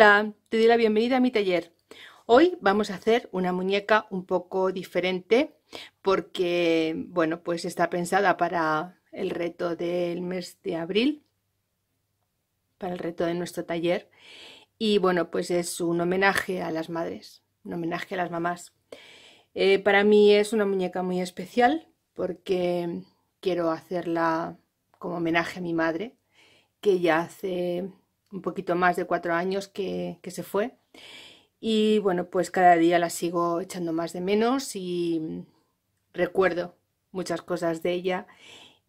Hola, te doy la bienvenida a mi taller. Hoy vamos a hacer una muñeca un poco diferente porque, bueno, pues está pensada para el reto del mes de abril, para el reto de nuestro taller. Y bueno, pues es un homenaje a las madres, un homenaje a las mamás. Eh, para mí es una muñeca muy especial porque quiero hacerla como homenaje a mi madre, que ya hace un poquito más de cuatro años que, se fue. Y bueno, pues cada día la sigo echando más de menos y recuerdo muchas cosas de ella.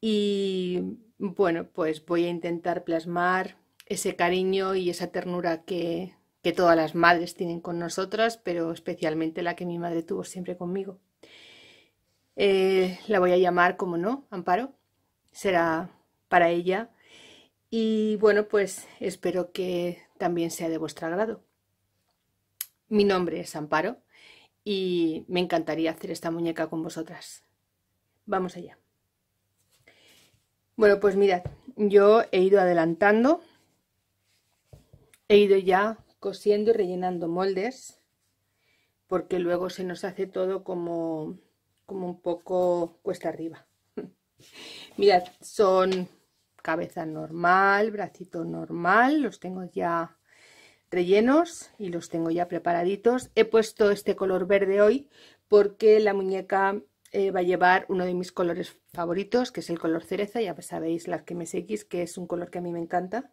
Y bueno, pues voy a intentar plasmar ese cariño y esa ternura que, todas las madres tienen con nosotras, pero especialmente la que mi madre tuvo siempre conmigo. Eh, la voy a llamar, como no, Amparo. Será para ella y bueno, pues espero que también sea de vuestro agrado. Mi nombre es Amparo y me encantaría hacer esta muñeca con vosotras. Vamos allá. Bueno, pues mirad, yo he ido adelantando, he ido ya cosiendo y rellenando moldes, porque luego se nos hace todo como, como un poco cuesta arriba. mirad, son cabeza normal, bracito normal, los tengo ya rellenos y los tengo ya preparaditos. He puesto este color verde hoy porque la muñeca eh, va a llevar uno de mis colores favoritos, que es el color cereza, ya sabéis las que me seguís, que es un color que a mí me encanta.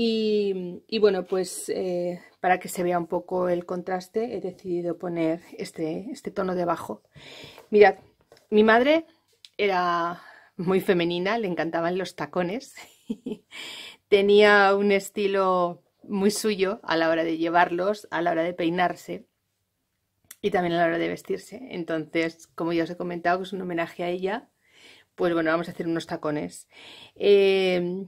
Y, bueno, pues eh, para que se vea un poco el contraste, he decidido poner este, este tono debajo. Mirad, mi madre era muy femenina, le encantaban los tacones. Tenía un estilo muy suyo a la hora de llevarlos, a la hora de peinarse y también a la hora de vestirse. Entonces, como ya os he comentado, que es un homenaje a ella, pues bueno, vamos a hacer unos tacones. Eh,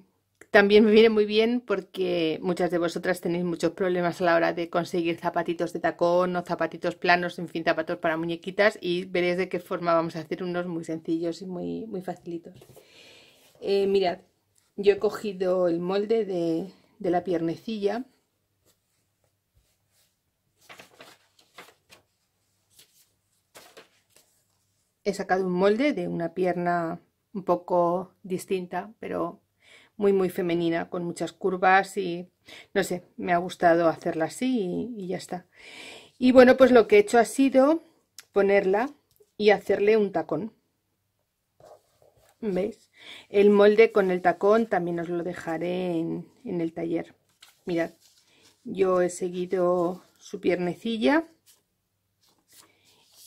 también me viene muy bien porque muchas de vosotras tenéis muchos problemas a la hora de conseguir zapatitos de tacón o zapatitos planos, en fin, zapatos para muñequitas y veréis de qué forma vamos a hacer unos muy sencillos y muy, muy facilitos. Eh, mirad, yo he cogido el molde de, de la piernecilla he sacado un molde de una pierna un poco distinta, pero muy, muy femenina, con muchas curvas y no sé, me ha gustado hacerla así y, ya está. Y bueno, pues lo que he hecho ha sido ponerla y hacerle un tacón. ¿Veis? El molde con el tacón también os lo dejaré en, en el taller. Mirad, yo he seguido su piernecilla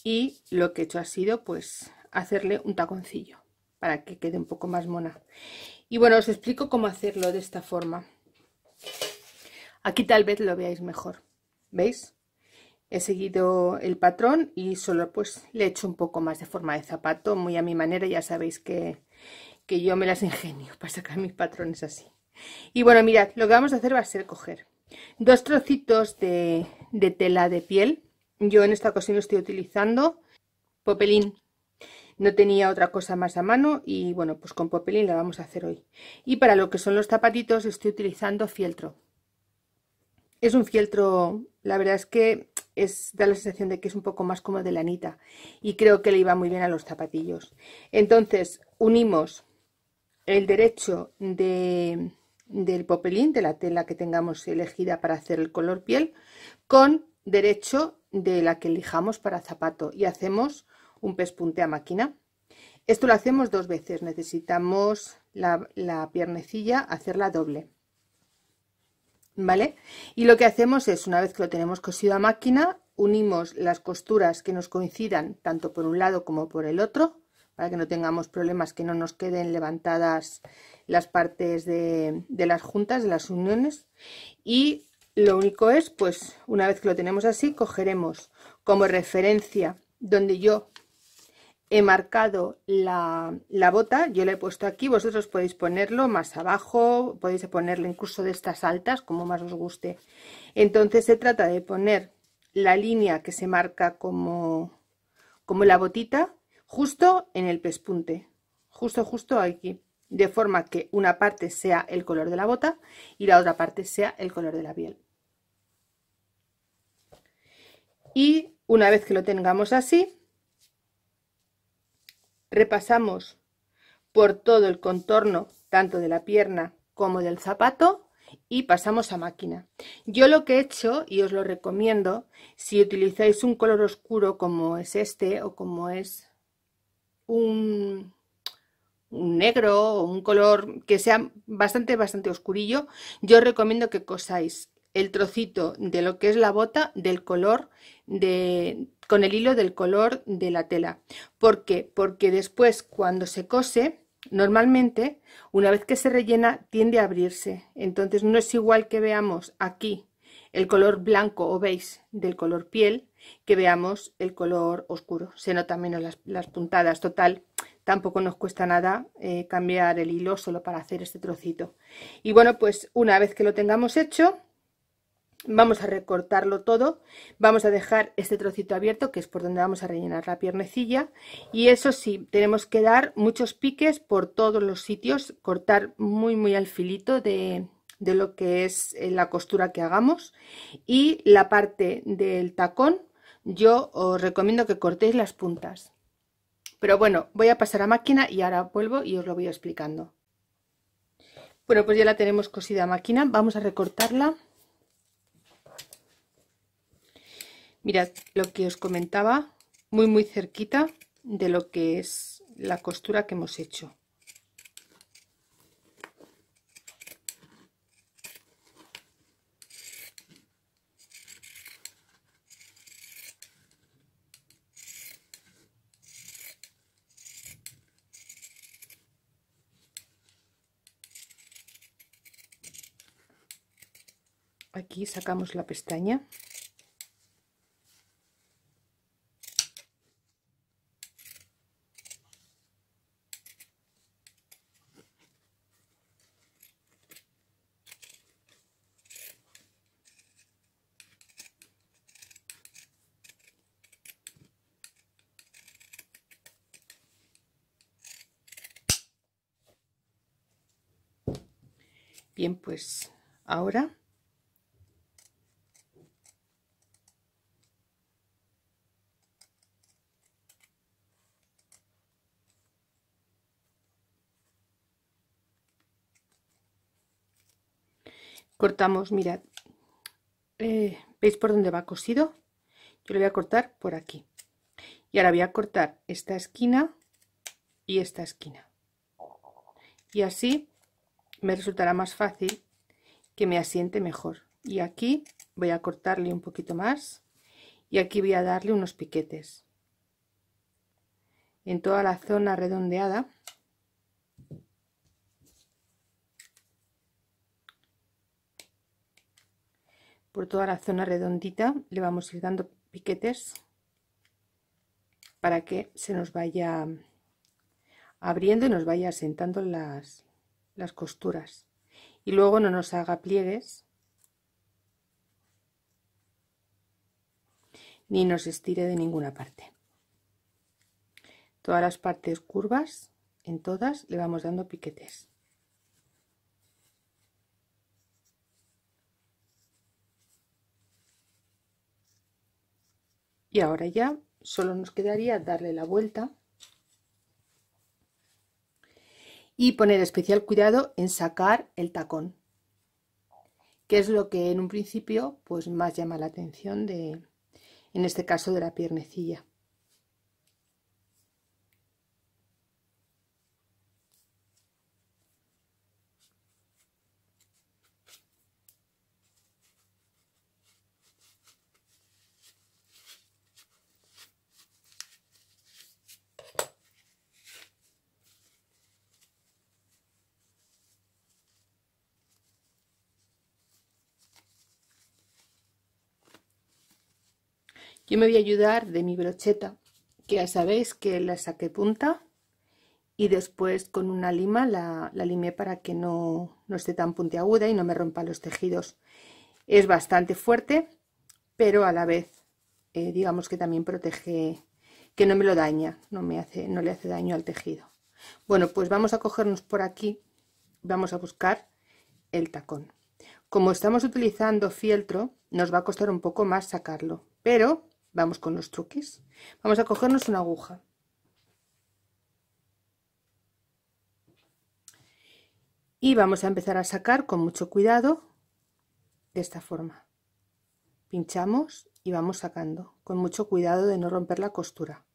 y lo que he hecho ha sido pues hacerle un taconcillo para que quede un poco más mona y bueno, os explico cómo hacerlo de esta forma. Aquí tal vez lo veáis mejor. ¿Veis? He seguido el patrón y solo pues le he hecho un poco más de forma de zapato, muy a mi manera, ya sabéis que, yo me las ingenio para sacar mis patrones así. Y bueno, mirad, lo que vamos a hacer va a ser coger dos trocitos de, de tela de piel. Yo en esta ocasión estoy utilizando popelín no tenía otra cosa más a mano y bueno, pues con popelín la vamos a hacer hoy. Y para lo que son los zapatitos estoy utilizando fieltro. Es un fieltro, la verdad es que es, da la sensación de que es un poco más como de lanita y creo que le iba muy bien a los zapatillos. Entonces unimos el derecho de, del popelín, de la tela que tengamos elegida para hacer el color piel, con derecho de la que elijamos para zapato y hacemos un pespunte a máquina. Esto lo hacemos dos veces, necesitamos la, piernecilla hacerla doble. ¿Vale? Y lo que hacemos es, una vez que lo tenemos cosido a máquina, unimos las costuras que nos coincidan tanto por un lado como por el otro, para que no tengamos problemas que no nos queden levantadas las partes de, de, las juntas, de las uniones. Y lo único es, pues una vez que lo tenemos así, cogeremos como referencia donde yo he marcado la, la, bota, yo la he puesto aquí, vosotros podéis ponerlo más abajo, podéis ponerlo incluso de estas altas, como más os guste. Entonces se trata de poner la línea que se marca como, como la botita, justo en el pespunte, justo, justo aquí, de forma que una parte sea el color de la bota y la otra parte sea el color de la piel. Y una vez que lo tengamos así, Repasamos por todo el contorno, tanto de la pierna como del zapato, y pasamos a máquina. Yo lo que he hecho, y os lo recomiendo, si utilizáis un color oscuro como es este o como es un, negro o un color que sea bastante, bastante oscurillo, yo os recomiendo que cosáis el trocito de lo que es la bota del color de, con el hilo del color de la tela. ¿Por qué? Porque después cuando se cose, normalmente, una vez que se rellena, tiende a abrirse. Entonces no es igual que veamos aquí el color blanco o beige del color piel que veamos el color oscuro. Se notan menos las, puntadas. Total, tampoco nos cuesta nada eh, cambiar el hilo solo para hacer este trocito. Y bueno, pues una vez que lo tengamos hecho, Vamos a recortarlo todo, vamos a dejar este trocito abierto que es por donde vamos a rellenar la piernecilla y eso sí, tenemos que dar muchos piques por todos los sitios, cortar muy muy al filito de, de lo que es eh, la costura que hagamos y la parte del tacón yo os recomiendo que cortéis las puntas. Pero bueno, voy a pasar a máquina y ahora vuelvo y os lo voy explicando. Bueno, pues ya la tenemos cosida a máquina, vamos a recortarla. Mirad lo que os comentaba, muy muy cerquita de lo que es la costura que hemos hecho. aquí sacamos la pestaña Bien, pues ahora cortamos, mirad, eh, ¿veis por dónde va cosido? Yo lo voy a cortar por aquí. Y ahora voy a cortar esta esquina y esta esquina. Y así me resultará más fácil que me asiente mejor. Y aquí voy a cortarle un poquito más y aquí voy a darle unos piquetes. En toda la zona redondeada por toda la zona redondita le vamos a ir dando piquetes para que se nos vaya abriendo y nos vaya asentando las, las costuras y luego no nos haga pliegues ni nos estire de ninguna parte. Todas las partes curvas, en todas le vamos dando piquetes. Y ahora ya solo nos quedaría darle la vuelta y poner especial cuidado en sacar el tacón, que es lo que en un principio pues más llama la atención de, en este caso de la piernecilla. Yo me voy a ayudar de mi brocheta, que ya sabéis que la saqué punta y después con una lima la, limé para que no, no esté tan puntiaguda y no me rompa los tejidos. Es bastante fuerte, pero a la vez eh, digamos que también protege, que no me lo daña, no, me hace, no le hace daño al tejido. Bueno, pues vamos a cogernos por aquí, vamos a buscar el tacón. Como estamos utilizando fieltro, nos va a costar un poco más sacarlo, pero Vamos con los truquis. Vamos a cogernos una aguja. Y vamos a empezar a sacar con mucho cuidado de esta forma. Pinchamos y vamos sacando con mucho cuidado de no romper la costura.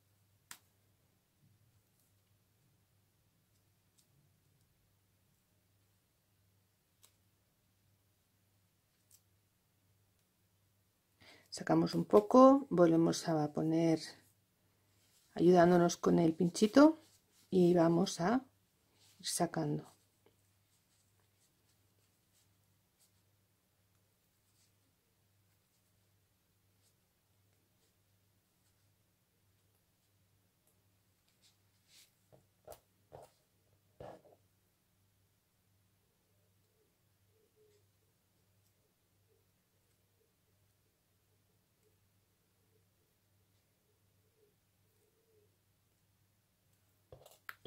sacamos un poco volvemos a poner ayudándonos con el pinchito y vamos a ir sacando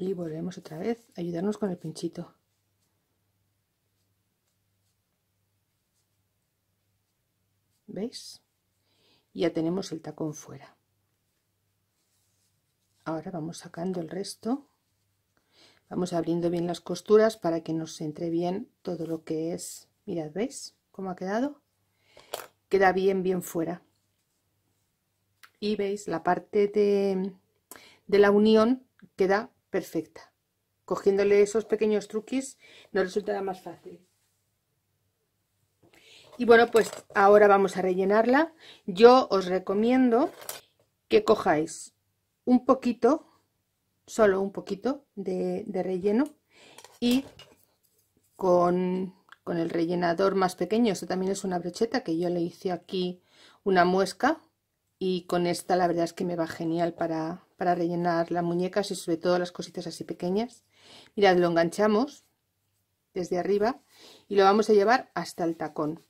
y volvemos otra vez a ayudarnos con el pinchito veis ya tenemos el tacón fuera ahora vamos sacando el resto vamos abriendo bien las costuras para que nos entre bien todo lo que es mirad veis cómo ha quedado queda bien bien fuera y veis la parte de, de la unión queda perfecta. Cogiéndole esos pequeños truquis nos resultará más fácil. Y bueno, pues ahora vamos a rellenarla. Yo os recomiendo que cojáis un poquito, solo un poquito de, relleno y con, el rellenador más pequeño, eso también es una brocheta que yo le hice aquí una muesca y con esta la verdad es que me va genial para, para rellenar las muñecas y sobre todo las cositas así pequeñas. Mirad, lo enganchamos desde arriba y lo vamos a llevar hasta el tacón,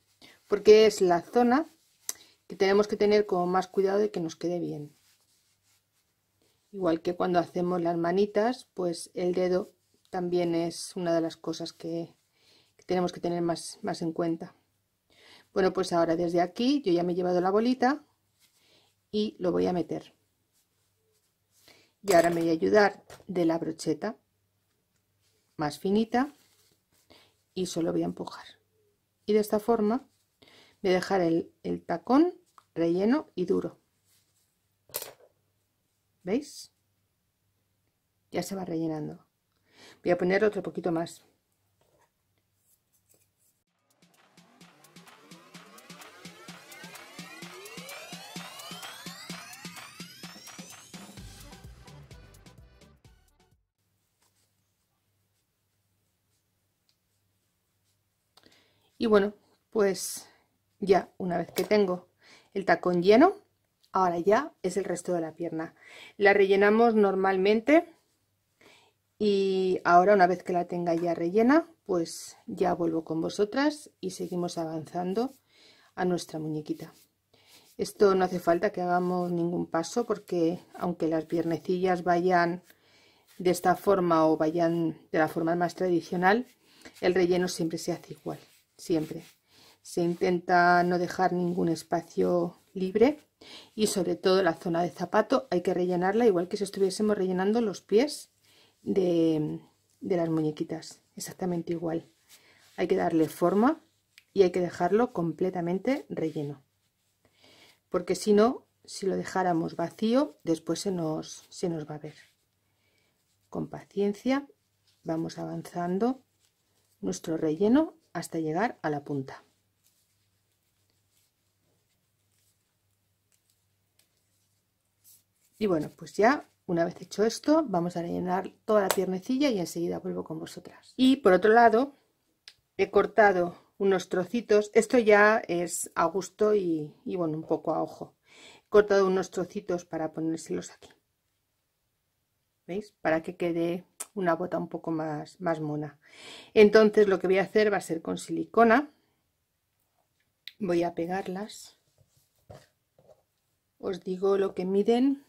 porque es la zona que tenemos que tener como más cuidado de que nos quede bien. Igual que cuando hacemos las manitas, pues el dedo también es una de las cosas que, tenemos que tener más en cuenta. Bueno, pues ahora desde aquí yo ya me he llevado la bolita y lo voy a meter y ahora me voy a ayudar de la brocheta más finita y solo voy a empujar y de esta forma voy a dejar el, tacón relleno y duro veis ya se va rellenando voy a poner otro poquito más y bueno pues ya una vez que tengo el tacón lleno ahora ya es el resto de la pierna la rellenamos normalmente y ahora una vez que la tenga ya rellena pues ya vuelvo con vosotras y seguimos avanzando a nuestra muñequita esto no hace falta que hagamos ningún paso porque aunque las piernecillas vayan de esta forma o vayan de la forma más tradicional, el relleno siempre se hace igual siempre. Se intenta no dejar ningún espacio libre y sobre todo la zona de zapato hay que rellenarla igual que si estuviésemos rellenando los pies de, las muñequitas, exactamente igual. Hay que darle forma y hay que dejarlo completamente relleno, porque si no, si lo dejáramos vacío, después se nos, se nos va a ver. Con paciencia vamos avanzando nuestro relleno hasta llegar a la punta. Y bueno, pues ya una vez hecho esto, vamos a rellenar toda la piernecilla y enseguida vuelvo con vosotras. Y por otro lado, he cortado unos trocitos, esto ya es a gusto y, bueno, un poco a ojo. He cortado unos trocitos para ponérselos aquí. ¿Veis? Para que quede una bota un poco más, más mona. Entonces lo que voy a hacer va a ser con silicona. Voy a pegarlas. Os digo lo que miden.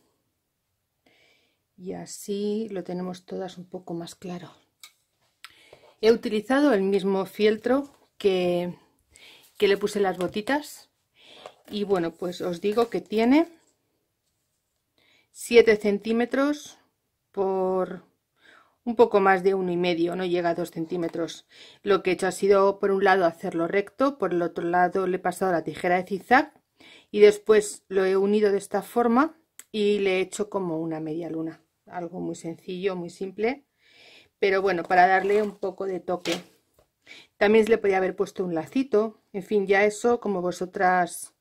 Y así lo tenemos todas un poco más claro. He utilizado el mismo fieltro que, que le puse las botitas. Y bueno, pues os digo que tiene 7 centímetros por un poco más de uno y medio, no llega a dos centímetros. Lo que he hecho ha sido, por un lado, hacerlo recto, por el otro lado le he pasado la tijera de zigzag y después lo he unido de esta forma y le he hecho como una media luna. Algo muy sencillo, muy simple, pero bueno, para darle un poco de toque. También se le podía haber puesto un lacito, en fin, ya eso como vosotras,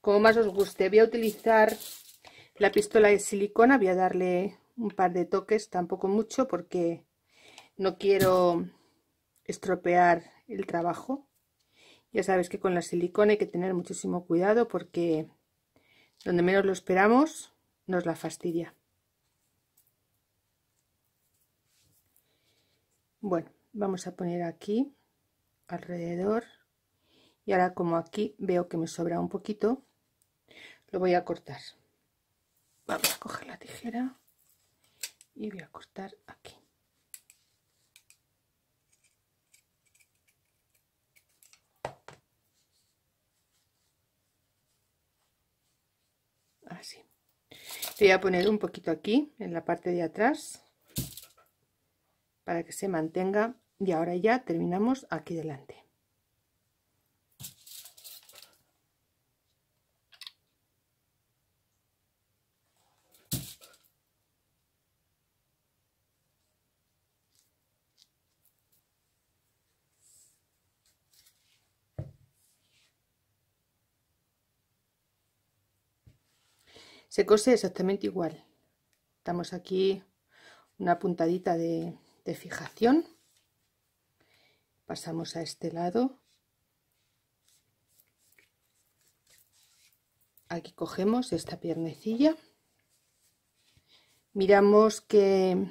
como más os guste. Voy a utilizar la pistola de silicona, voy a darle un par de toques, tampoco mucho porque no quiero estropear el trabajo. Ya sabes que con la silicona hay que tener muchísimo cuidado porque donde menos lo esperamos nos la fastidia. Bueno, vamos a poner aquí alrededor y ahora como aquí veo que me sobra un poquito, lo voy a cortar. Vamos a coger la tijera y voy a cortar aquí así voy a poner un poquito aquí en la parte de atrás para que se mantenga y ahora ya terminamos aquí delante Se cose exactamente igual. Damos aquí una puntadita de, fijación. Pasamos a este lado. Aquí cogemos esta piernecilla. Miramos que,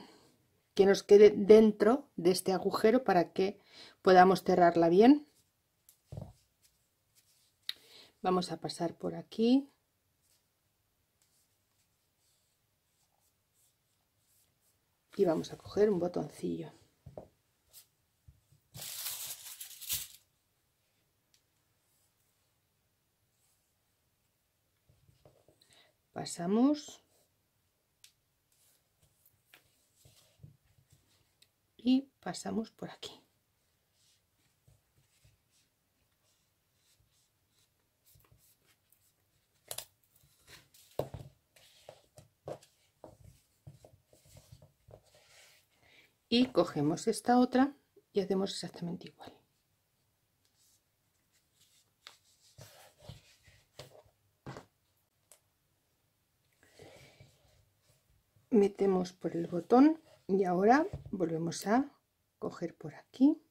que nos quede dentro de este agujero para que podamos cerrarla bien. Vamos a pasar por aquí. y vamos a coger un botoncillo pasamos y pasamos por aquí y cogemos esta otra y hacemos exactamente igual metemos por el botón y ahora volvemos a coger por aquí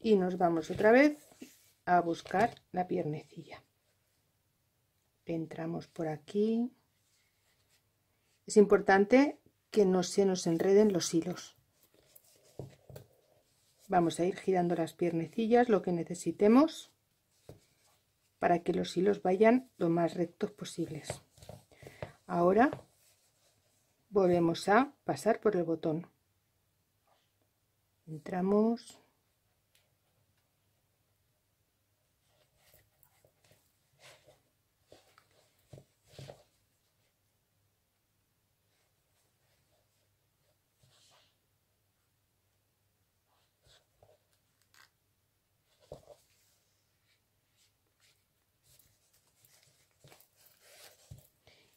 y nos vamos otra vez a buscar la piernecilla entramos por aquí es importante que no se nos enreden los hilos. Vamos a ir girando las piernecillas, lo que necesitemos, para que los hilos vayan lo más rectos posibles. Ahora volvemos a pasar por el botón. Entramos,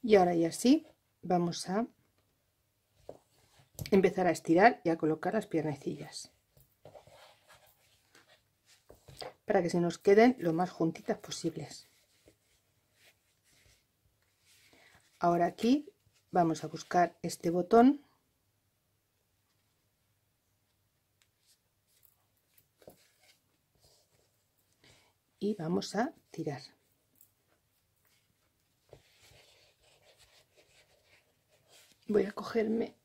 y ahora ya sí vamos a empezar a estirar y a colocar las piernecillas para que se nos queden lo más juntitas posibles ahora aquí vamos a buscar este botón y vamos a tirar voy a cogerme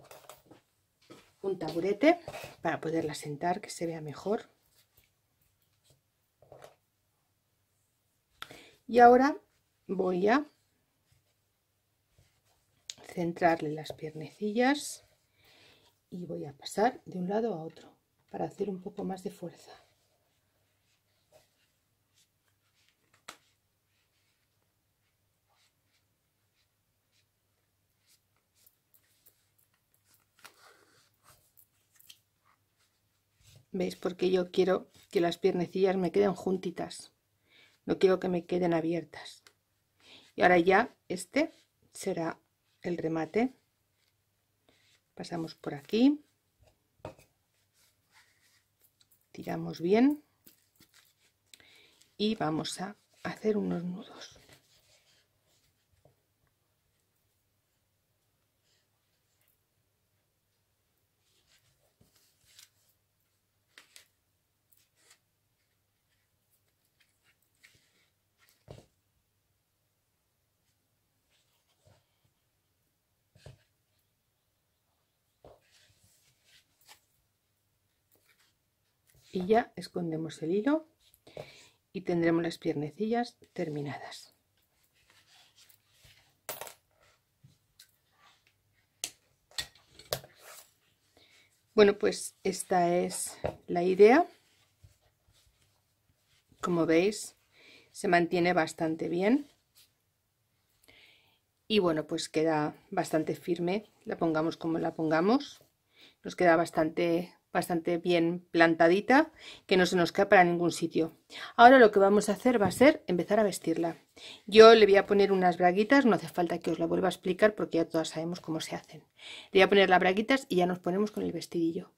un taburete para poderla sentar que se vea mejor y ahora voy a centrarle las piernecillas y voy a pasar de un lado a otro para hacer un poco más de fuerza ¿Veis? Porque yo quiero que las piernecillas me queden juntitas. No quiero que me queden abiertas. Y ahora ya este será el remate. Pasamos por aquí. Tiramos bien. Y vamos a hacer unos nudos. y ya escondemos el hilo y tendremos las piernecillas terminadas bueno pues esta es la idea como veis se mantiene bastante bien y bueno pues queda bastante firme la pongamos como la pongamos nos queda bastante bastante bien plantadita, que no se nos cae para ningún sitio. Ahora lo que vamos a hacer va a ser empezar a vestirla. Yo le voy a poner unas braguitas, no hace falta que os la vuelva a explicar porque ya todas sabemos cómo se hacen. Le voy a poner las braguitas y ya nos ponemos con el vestidillo.